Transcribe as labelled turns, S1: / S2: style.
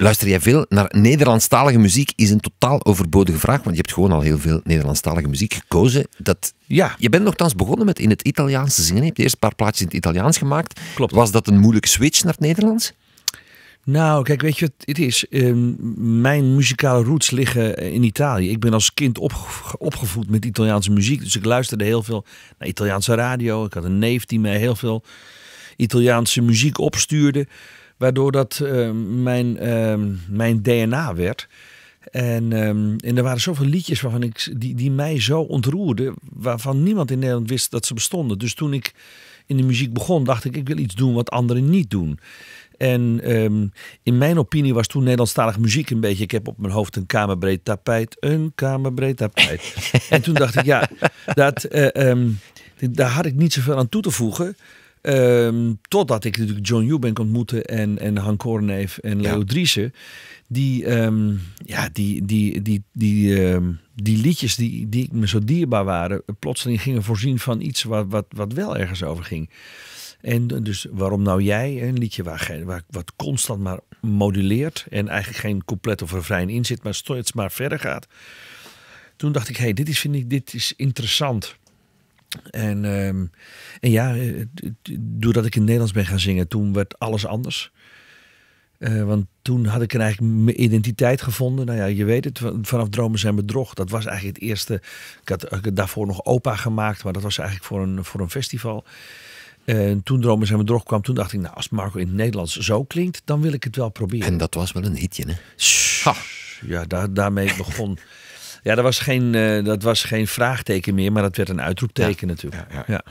S1: Luister jij veel naar Nederlandstalige muziek? Is een totaal overbodige vraag, want je hebt gewoon al heel veel Nederlandstalige muziek gekozen. Dat, ja. Je bent nogthans begonnen met in het Italiaans te zingen. Je hebt eerst een paar plaatjes in het Italiaans gemaakt. Klopt. Was dat een moeilijke switch naar het Nederlands?
S2: Nou, kijk, weet je wat het is? Ehm, mijn muzikale roots liggen eh, in Italië. Ik ben als kind opgevoed met Italiaanse muziek. Dus ik luisterde heel veel naar Italiaanse radio. Ik had een neef die mij heel veel Italiaanse muziek opstuurde. Waardoor dat ehm, mijn, ehm, mijn DNA werd. En, ehm, en er waren zoveel liedjes waarvan ik, die, die mij zo ontroerden, waarvan niemand in Nederland wist dat ze bestonden. Dus toen ik in de muziek begon, dacht ik, ik wil iets doen wat anderen niet doen. En in mijn opinie was toen Nederlandstalige muziek een beetje... Ik heb op mijn hoofd een kamerbreed tapijt, een kamerbreed tapijt. en toen dacht ik, ja, dat, eh, daar had ik niet zoveel aan toe te voegen. Ehm, totdat ik natuurlijk John Eubank ontmoette en, en Han Korneef en Leo ja. Driessen. Die, ehm, ja, die, die, die, die, ehm, die liedjes die, die me zo dierbaar waren, eh, plotseling gingen voorzien van iets wat, wat, wat wel ergens over ging. En dus waarom nou jij? Een liedje waar, waar, wat constant maar moduleert en eigenlijk geen compleet of refrein in zit, maar steeds maar verder gaat. Toen dacht ik, hé, hey, dit is, vind ik, dit is interessant. En, ehm, en ja, eh, doordat ik in het Nederlands ben gaan zingen, toen werd alles anders. Eh, want toen had ik eigenlijk mijn identiteit gevonden. Nou ja, je weet het, vanaf Dromen zijn bedrog. Dat was eigenlijk het eerste. Ik had, daarvoor nog opa gemaakt, maar dat was eigenlijk voor een, voor een festival. En toen Dromen zijn bedrog kwam, toen dacht ik, nou, als Marco in het Nederlands zo klinkt, dan wil ik het wel proberen. En dat was wel een hitje, hè? ja, daar, daarmee begon. Ja, dat was, geen, eh, dat was geen vraagteken meer, maar dat werd een uitroepteken natuurlijk. ja.